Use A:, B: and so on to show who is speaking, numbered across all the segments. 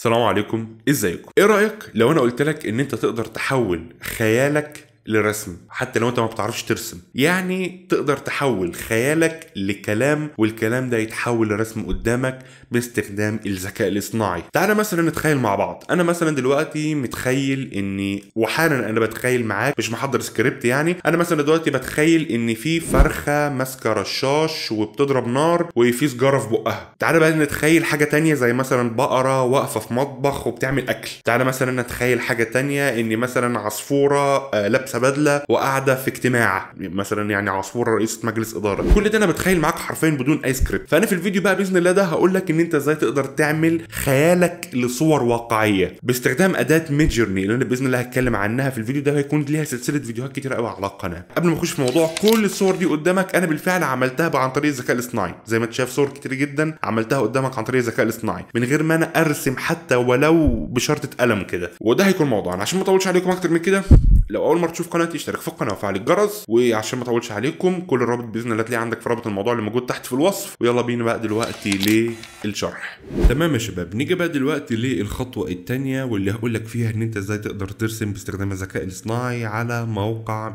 A: السلام عليكم ازيكم ايه رايك لو انا قلت لك ان انت تقدر تحول خيالك لرسم حتى لو انت ما بتعرفش ترسم يعني تقدر تحول خيالك لكلام والكلام ده يتحول لرسم قدامك باستخدام الذكاء الاصطناعي تعالى مثلا نتخيل مع بعض انا مثلا دلوقتي متخيل اني وحالا انا بتخيل معاك مش محضر سكريبت يعني انا مثلا دلوقتي بتخيل ان في فرخه ماسكه رشاش وبتضرب نار وفي سجاره في بقها تعالى بقى نتخيل حاجه تانية زي مثلا بقره واقفه في مطبخ وبتعمل اكل تعالى مثلا نتخيل حاجه تانية ان مثلا عصفوره آه، لابسه متبادله وقاعده في اجتماع مثلا يعني عصفور رئيسه مجلس اداره كل ده انا بتخيل معاك حرفيا بدون اي سكريبت فانا في الفيديو بقى باذن الله ده هقول لك ان انت ازاي تقدر تعمل خيالك لصور واقعيه باستخدام اداه ميدجرني اللي انا باذن الله هتكلم عنها في الفيديو ده هيكون ليها سلسله فيديوهات كتير قوي على القناه قبل ما اخش في موضوع كل الصور دي قدامك انا بالفعل عملتها بقى عن طريق الذكاء الاصطناعي زي ما انت شايف صور كتير جدا عملتها قدامك عن طريق الذكاء الاصطناعي من غير ما انا ارسم حتى ولو بشرطه قلم كده وده هيكون موضوعنا عشان ما اطولش عليكم اكتر من كده لو اول مره تشوف قناتي اشترك في القناه وفعل الجرس وعشان ما اطولش عليكم كل الرابط باذن الله تلاقيه عندك في رابط الموضوع اللي موجود تحت في الوصف ويلا بينا بقى دلوقتي للشرح تمام يا شباب نيجي بقى دلوقتي للخطوه الثانيه واللي هقول لك فيها ان انت ازاي تقدر ترسم باستخدام الذكاء الاصطناعي على موقع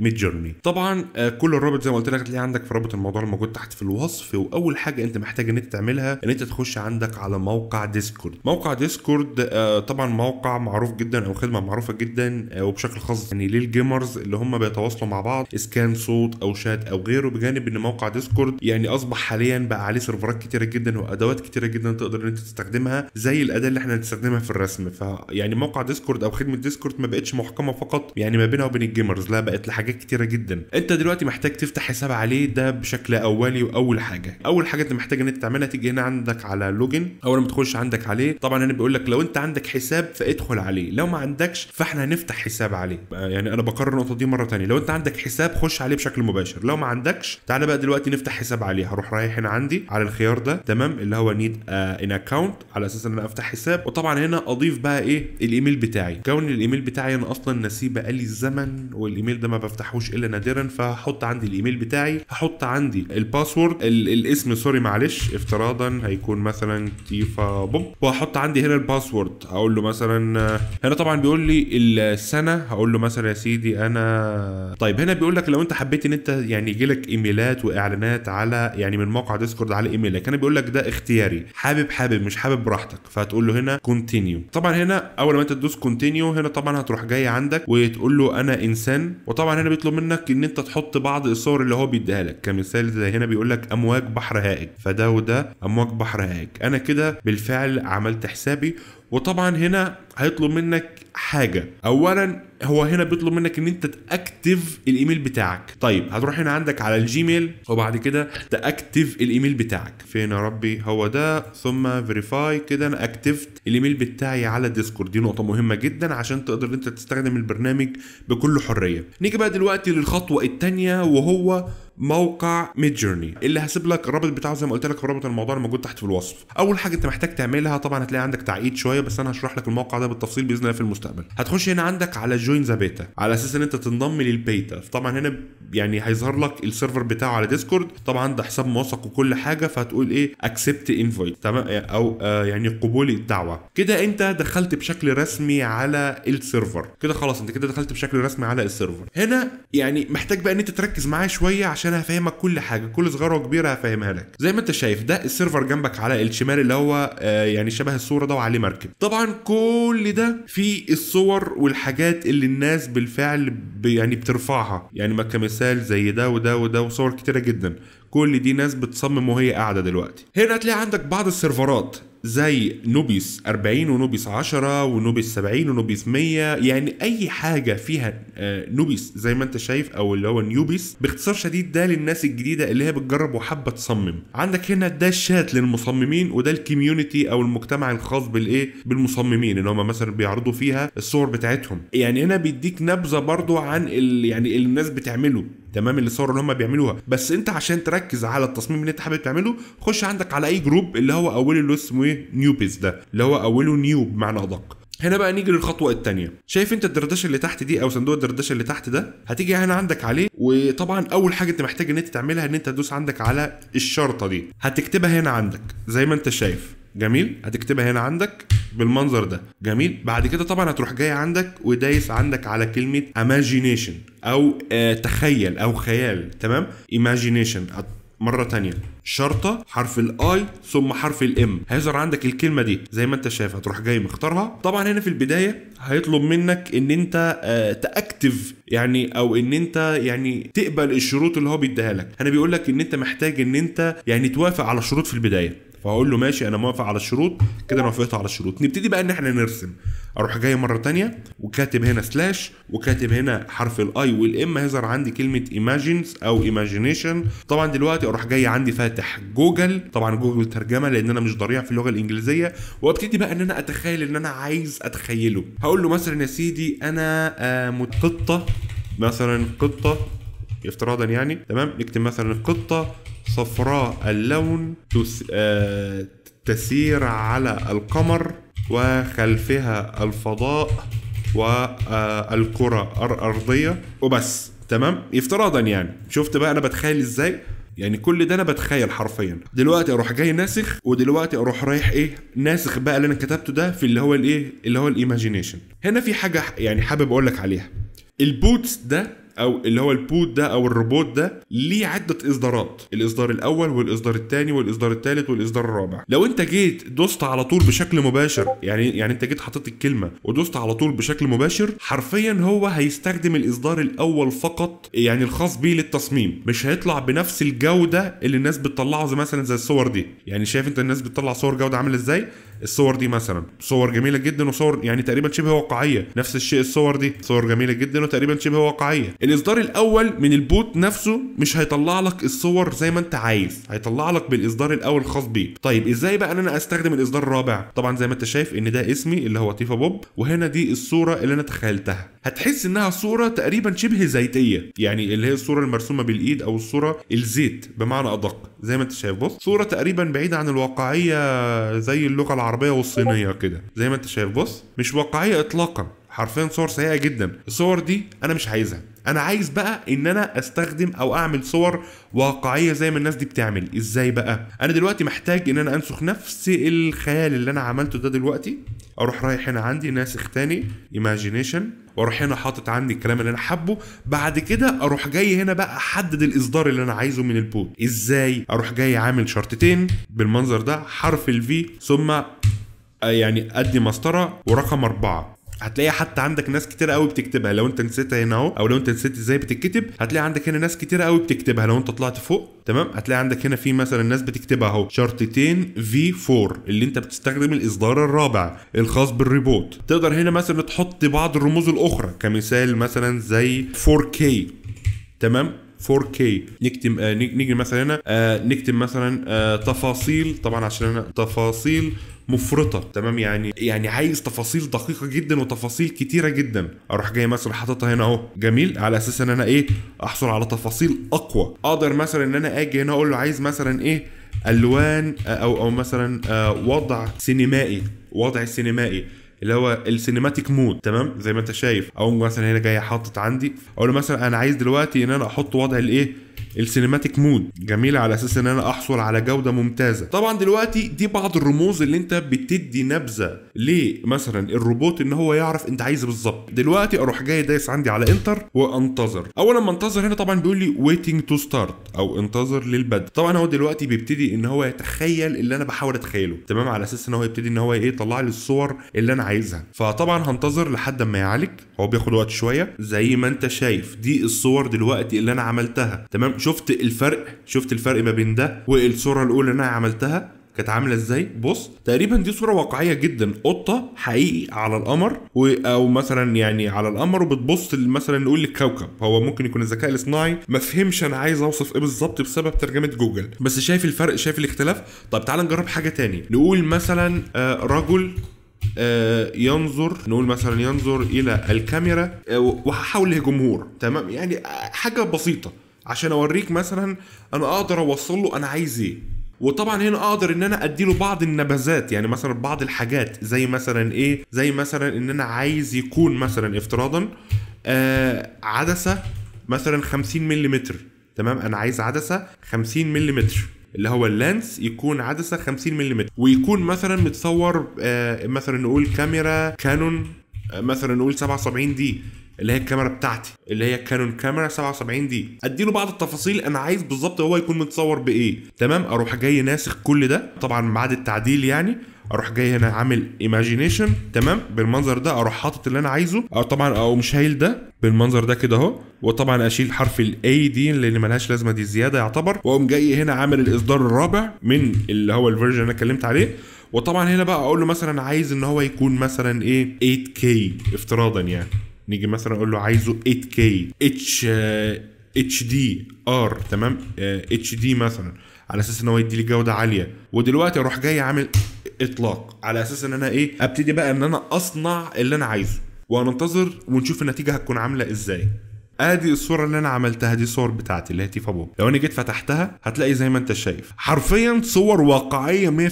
A: ميد آه، جورني طبعا آه، كل الرابط زي ما قلت لك هتلاقيه عندك في رابط الموضوع اللي موجود تحت في الوصف واول حاجه انت محتاج ان انت تعملها ان انت تخش عندك على موقع ديسكورد موقع ديسكورد آه، طبعا موقع معروف جدا او خدمه معروفه جدا وبشكل خاص يعني للجيمرز اللي هم بيتواصلوا مع بعض اسكان صوت او شات او غيره بجانب ان موقع ديسكورد يعني اصبح حاليا بقى عليه سيرفرات كتيره جدا وادوات كتيره جدا تقدر ان انت تستخدمها زي الاداه اللي احنا بنستخدمها في الرسم فيعني موقع ديسكورد او خدمه ديسكورد ما بقتش محكمه فقط يعني ما بينها وبين الجيمرز لا بقت لحاجات كتيره جدا انت دلوقتي محتاج تفتح حساب عليه ده بشكل اولي واول حاجه اول حاجه انت محتاج ان انت تعملها تيجي هنا عندك على لوجن اول ما تخش عندك عليه طبعا انا بيقول لك لو انت عندك حساب فادخل عليه لو ما عندكش فاحنا هنفتح حساب عليه يعني يعني انا بقرر النقطه دي مره ثانيه لو انت عندك حساب خش عليه بشكل مباشر لو ما عندكش تعالى بقى دلوقتي نفتح حساب عليه هروح رايح هنا عندي على الخيار ده تمام اللي هو نيد ان اكونت على اساس ان انا افتح حساب وطبعا هنا اضيف بقى ايه الايميل بتاعي كون الايميل بتاعي انا اصلا نسيه بقالي الزمن والايميل ده ما بفتحوش الا نادرا فهحط عندي الايميل بتاعي هحط عندي الباسورد ال الاسم سوري معلش افتراضا هيكون مثلا تيفا بوب وهحط عندي هنا الباسورد هقول له مثلا آه، هنا طبعا بيقول لي السنه هقول له مثلا سيدي انا طيب هنا بيقول لك لو انت حبيت ان انت يعني يجي لك ايميلات واعلانات على يعني من موقع ديسكورد على ايميلك انا بيقول لك ده اختياري حابب حابب مش حابب براحتك فهتقول له هنا كونتينيو طبعا هنا اول ما انت تدوس كونتينيو هنا طبعا هتروح جاي عندك وتقول له انا انسان وطبعا هنا بيطلب منك ان انت تحط بعض الصور اللي هو بيديها لك كمثال زي هنا بيقول لك امواج بحر هائج فده وده امواج بحر هائج انا كده بالفعل عملت حسابي وطبعا هنا هيطلب منك حاجه اولا هو هنا بيطلب منك ان انت تاكتف الايميل بتاعك طيب هتروح هنا عندك على الجيميل وبعد كده تاكتف الايميل بتاعك فين يا ربي هو ده ثم فيريفاي كده انا اكتفت الايميل بتاعي على ديسكورد دي نقطه مهمه جدا عشان تقدر انت تستخدم البرنامج بكل حريه نيجي بقى دلوقتي للخطوه الثانيه وهو موقع ميد جيرني اللي هسيب لك الرابط بتاعه زي ما قلت لك رابط الموضوع الموجود تحت في الوصف اول حاجه انت محتاج تعملها طبعا هتلاقي عندك تعقيد شويه بس انا هشرح لك الموقع ده بالتفصيل باذن الله في المستقبل هتخش هنا عندك على جوين ذا بيتا على اساس ان انت تنضم للبيتا طبعا هنا يعني هيظهر لك السيرفر بتاعه على ديسكورد طبعا ده حساب موثق وكل حاجه فهتقول ايه اكسبت انفايت تمام او آه، يعني قبول الدعوه كده انت دخلت بشكل رسمي على السيرفر كده خلاص انت كده دخلت بشكل رسمي على السيرفر هنا يعني محتاج بقى ان انت تركز معايا شويه عشان عشان هفهمك كل حاجه كل صغيره وكبيره هفهمها لك زي ما انت شايف ده السيرفر جنبك على الشمال اللي هو آه، يعني شبه الصوره ده وعليه مركب طبعا كل ده في الصور والحاجات اللي الناس بالفعل يعني بترفعها يعني ما كمثال زي ده وده وده وصور كتيره جدا كل دي ناس بتصمم وهي قاعده دلوقتي هنا هتلاقي عندك بعض السيرفرات زي نوبيس 40 ونوبيس 10 ونوبيس 70 ونوبيس 100 يعني اي حاجه فيها آه، نوبيس زي ما انت شايف او اللي هو نيوبيس باختصار شديد ده للناس الجديده اللي هي بتجرب وحابه تصمم عندك هنا ده الشات للمصممين وده الكوميونتي او المجتمع الخاص بالايه بالمصممين ان هم مثلا بيعرضوا فيها الصور بتاعتهم يعني هنا بيديك نبذه برضو عن ال... يعني اللي الناس بتعمله تمام صوروا اللي هم بيعملوها بس انت عشان تركز على التصميم اللي انت حابب تعمله خش عندك على اي جروب اللي هو اوله اللي اسمه ايه نيوبيز ده اللي هو اوله نيو بمعنى ادق هنا بقى نيجي للخطوه الثانيه شايف انت الدردشه اللي تحت دي او صندوق الدردشه اللي تحت ده هتيجي هنا عندك عليه وطبعا اول حاجه انت محتاج ان انت تعملها ان انت تدوس عندك على الشرطه دي هتكتبها هنا عندك زي ما انت شايف جميل هتكتبها هنا عندك بالمنظر ده جميل بعد كده طبعا هتروح جاي عندك ودايس عندك على كلمه imagination او آه، تخيل او خيال تمام imagination مرة تانية شرطة حرف الاي ثم حرف الام هيظهر عندك الكلمة دي زي ما انت شايف هتروح جاي مختارها طبعا هنا في البداية هيطلب منك ان انت آه، تاكتف يعني او ان انت يعني تقبل الشروط اللي هو بيديها لك هنا بيقول لك ان انت محتاج ان انت يعني توافق على الشروط في البداية فهقول له ماشي انا موافق على الشروط كده انا وافقت على الشروط نبتدي بقى ان احنا نرسم اروح جاي مره تانية وكاتب هنا سلاش وكاتب هنا حرف الاي والام هيظهر عندي كلمه ايماجينز او ايماجينيشن طبعا دلوقتي اروح جاي عندي فاتح جوجل طبعا جوجل ترجمه لان انا مش ضريع في اللغه الانجليزيه وابتدي بقى ان انا اتخيل ان انا عايز اتخيله هقول له مثلا يا سيدي انا آه، قطه مثلا قطه افتراضا يعني تمام نكتب مثلا قطه صفراء اللون آه، تسير على القمر وخلفها الفضاء والكرة الأرضية وبس تمام افتراضا يعني شفت بقى أنا بتخيل إزاي يعني كل ده انا بتخيل حرفيا دلوقتي اروح جاي ناسخ ودلوقتي اروح رايح ايه ناسخ بقى اللي انا كتبته ده في اللي هو الايه اللي هو الايماجينيشن هنا في حاجه يعني حابب اقول لك عليها البوتس ده او اللي هو البوت ده او الروبوت ده ليه عده اصدارات الاصدار الاول والاصدار الثاني والاصدار الثالث والاصدار الرابع لو انت جيت دوست على طول بشكل مباشر يعني يعني انت جيت حطيت الكلمه ودوست على طول بشكل مباشر حرفيا هو هيستخدم الاصدار الاول فقط يعني الخاص بيه للتصميم مش هيطلع بنفس الجوده اللي الناس بتطلعه زي مثلا زي الصور دي يعني شايف انت الناس بتطلع صور جوده عامله ازاي الصور دي مثلا صور جميله جدا وصور يعني تقريبا شبه واقعيه نفس الشيء الصور دي صور جميله جدا وتقريبا شبه واقعيه الاصدار الاول من البوت نفسه مش هيطلع لك الصور زي ما انت عايز هيطلع لك بالاصدار الاول الخاص بيه طيب ازاي بقى ان انا استخدم الاصدار الرابع طبعا زي ما انت شايف ان ده اسمي اللي هو تيفا بوب وهنا دي الصوره اللي انا تخيلتها هتحس انها صوره تقريبا شبه زيتيه يعني اللي هي الصوره المرسومه بالايد او الصوره الزيت بمعنى ادق زي ما انت شايف بص صوره تقريبا بعيده عن الواقعيه زي اللغه العربية العربيه والصينيه كده زي ما انت شايف بص مش واقعيه اطلاقا حرفيا صور سيئه جدا الصور دي انا مش عايزها انا عايز بقى ان انا استخدم او اعمل صور واقعيه زي ما الناس دي بتعمل ازاي بقى انا دلوقتي محتاج ان انا انسخ نفس الخيال اللي انا عملته ده دلوقتي اروح رايح هنا عندي ناسخ تاني ايماجينيشن واروح هنا حاطط عندي الكلام اللي انا حابه بعد كده اروح جاي هنا بقى احدد الاصدار اللي انا عايزه من البوت ازاي اروح جاي عامل شرطتين بالمنظر ده حرف الفي ثم آه، يعني ادي مسطره ورقم اربعه هتلاقي حتى عندك ناس كتير قوي بتكتبها لو انت نسيتها هنا اهو او لو انت نسيت ازاي بتتكتب هتلاقي عندك هنا ناس كتير قوي بتكتبها لو انت طلعت فوق تمام هتلاقي عندك هنا في مثلا ناس بتكتبها اهو شرطتين في 4 اللي انت بتستخدم الاصدار الرابع الخاص بالريبوت تقدر هنا مثلا تحط بعض الرموز الاخرى كمثال مثلا زي 4K تمام 4K نكتب آه نيجي مثلا هنا آه نكتب مثلا آه تفاصيل طبعا عشان انا تفاصيل مفرطه تمام يعني يعني عايز تفاصيل دقيقه جدا وتفاصيل كتيره جدا اروح جاي مثلا حاططها هنا اهو جميل على اساس ان انا ايه احصل على تفاصيل اقوى اقدر مثلا ان انا اجي هنا اقول له عايز مثلا ايه الوان آه، او او مثلا آه، وضع سينمائي وضع سينمائي اللي هو السينماتيك مود تمام زي ما انت شايف او مثلا هنا جايه حاطط عندي او مثلا انا عايز دلوقتي ان انا احط وضع الايه السينماتيك مود جميله على اساس ان انا احصل على جوده ممتازه طبعا دلوقتي دي بعض الرموز اللي انت بتدي نبذه لمثلا الروبوت ان هو يعرف انت عايز إيه بالظبط دلوقتي اروح جاي دايس عندي على انتر وانتظر اول ما انتظر هنا طبعا بيقول لي ويتنج تو ستارت او انتظر للبدء طبعا هو دلوقتي بيبتدي ان هو يتخيل اللي انا بحاول اتخيله تمام على اساس ان هو يبتدي ان هو ايه يطلع لي الصور اللي انا عايزها فطبعا هنتظر لحد ما يعالج هو بياخد وقت شويه زي ما انت شايف دي الصور دلوقتي اللي انا عملتها تمام شفت الفرق شفت الفرق ما بين ده والصوره الاولى اللي انا عملتها كانت عامله ازاي بص تقريبا دي صوره واقعيه جدا قطه حقيقي على القمر و... او مثلا يعني على القمر وبتبص مثلا نقول للكوكب هو ممكن يكون الذكاء الاصطناعي ما فهمش انا عايز اوصف ايه بالظبط بسبب ترجمه جوجل بس شايف الفرق شايف الاختلاف طب تعال نجرب حاجه تاني نقول مثلا آه رجل آه، ينظر نقول مثلا ينظر الى الكاميرا آه، وهحاول جمهور تمام يعني حاجه بسيطه عشان اوريك مثلا انا اقدر اوصل له انا عايز ايه وطبعا هنا اقدر ان انا ادي له بعض النبذات يعني مثلا بعض الحاجات زي مثلا ايه زي مثلا ان انا عايز يكون مثلا افتراضا آه، عدسه مثلا 50 ملم تمام انا عايز عدسه 50 ملم اللي هو اللانس يكون عدسه 50 ملم ويكون مثلا متصور آه، مثلا نقول كاميرا كانون آه، مثلا نقول 77 دي اللي هي الكاميرا بتاعتي اللي هي كانون كاميرا 77 دي اديله بعض التفاصيل انا عايز بالظبط هو يكون متصور بايه تمام اروح جاي ناسخ كل ده طبعا بعد التعديل يعني اروح جاي هنا عامل ايماجينيشن تمام بالمنظر ده اروح حاطط اللي انا عايزه او طبعا او مش هايل ده بالمنظر ده كده اهو وطبعا اشيل حرف الاي دي لان ملهاش لازمه دي زياده يعتبر واقوم جاي هنا عامل الاصدار الرابع من اللي هو الفيرجن اللي انا اتكلمت عليه وطبعا هنا بقى اقول له مثلا عايز ان هو يكون مثلا ايه 8K افتراضا يعني نيجي مثلا اقول له عايزه 8K اتش اتش دي ار تمام اتش آه، دي مثلا على اساس ان هو يدي لي جوده عاليه ودلوقتي اروح جاي عامل اطلاق على اساس ان انا ايه ابتدي بقى ان انا اصنع اللي انا عايزه وهننتظر ونشوف النتيجه هتكون عامله ازاي ادي الصوره اللي انا عملتها دي الصور بتاعتي اللي هي تيفا بوب لو انا جيت فتحتها هتلاقي زي ما انت شايف حرفيا صور واقعيه 100%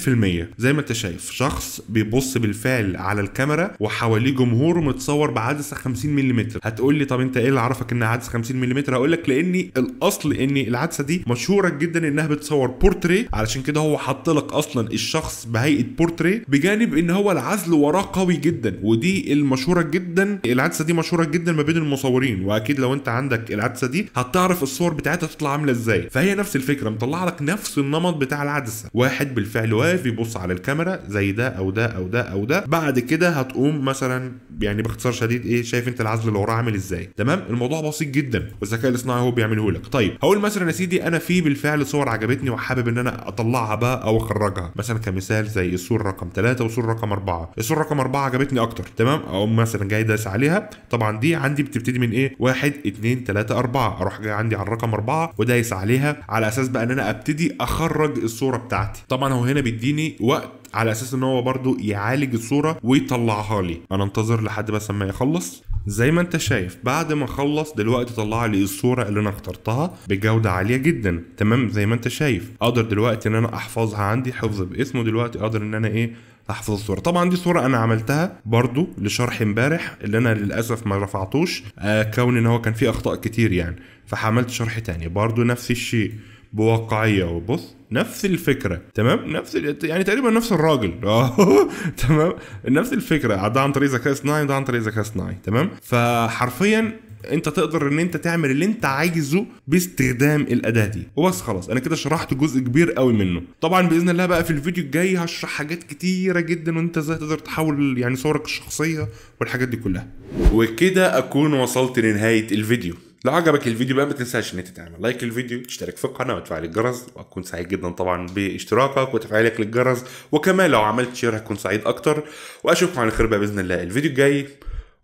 A: زي ما انت شايف شخص بيبص بالفعل على الكاميرا وحواليه جمهور متصور بعدسه 50 ملم هتقول لي طب انت ايه اللي عرفك انها عدسه 50 ملم هقول لك لاني الاصل ان العدسه دي مشهوره جدا انها بتصور بورتري علشان كده هو حط لك اصلا الشخص بهيئه بورتري بجانب ان هو العزل وراه قوي جدا ودي المشهوره جدا العدسه دي مشهوره جدا ما بين المصورين واكيد لو لو انت عندك العدسه دي هتعرف الصور بتاعتها تطلع عامله ازاي فهي نفس الفكره مطلع لك نفس النمط بتاع العدسه واحد بالفعل واقف بيبص على الكاميرا زي ده او ده او ده او ده بعد كده هتقوم مثلا يعني باختصار شديد ايه شايف انت العزل اللي وراه عامل ازاي تمام الموضوع بسيط جدا والذكاء الاصطناعي هو بيعمله لك طيب هقول مثلا يا سيدي انا في بالفعل صور عجبتني وحابب ان انا اطلعها بقى او اخرجها مثلا كمثال زي الصوره رقم 3 والصوره رقم 4 الصوره رقم 4 عجبتني اكتر تمام او مثلا جاي داس عليها طبعا دي عندي بتبتدي من ايه واحد 2 3 4 اروح جاي عندي على الرقم 4 ودايس عليها على اساس بقى ان انا ابتدي اخرج الصوره بتاعتي طبعا هو هنا بيديني وقت على اساس ان هو برضو يعالج الصوره ويطلعها لي انا انتظر لحد بس ما يخلص زي ما انت شايف بعد ما خلص دلوقتي طلع لي الصوره اللي انا اخترتها بجوده عاليه جدا تمام زي ما انت شايف اقدر دلوقتي ان انا احفظها عندي حفظ باسمه دلوقتي اقدر ان انا ايه هحفظ الصورة طبعا دي صورة انا عملتها برضو لشرح امبارح اللي انا للاسف ما رفعتوش آه كون ان هو كان فيه اخطاء كتير يعني فعملت شرح تاني برضو نفس الشيء بواقعيه وبص نفس الفكره تمام نفس يعني تقريبا نفس الراجل آه، تمام نفس الفكره ده عن طريق ذكاء اصطناعي وده عن طريق ذكاء اصطناعي تمام فحرفيا انت تقدر ان انت تعمل اللي انت عايزه باستخدام الاداه دي وبس خلاص انا كده شرحت جزء كبير قوي منه طبعا باذن الله بقى في الفيديو الجاي هشرح حاجات كتيره جدا وانت ازاي تقدر تحول يعني صورك الشخصيه والحاجات دي كلها وكده اكون وصلت لنهايه الفيديو لو عجبك الفيديو بقى ما تنساش ان انت تعمل لايك للفيديو تشترك في القناه وتفعل الجرس واكون سعيد جدا طبعا باشتراكك وتفعيلك للجرس وكمان لو عملت شير هكون سعيد اكتر واشوفكم على خير بقى باذن الله الفيديو الجاي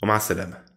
A: ومع السلامه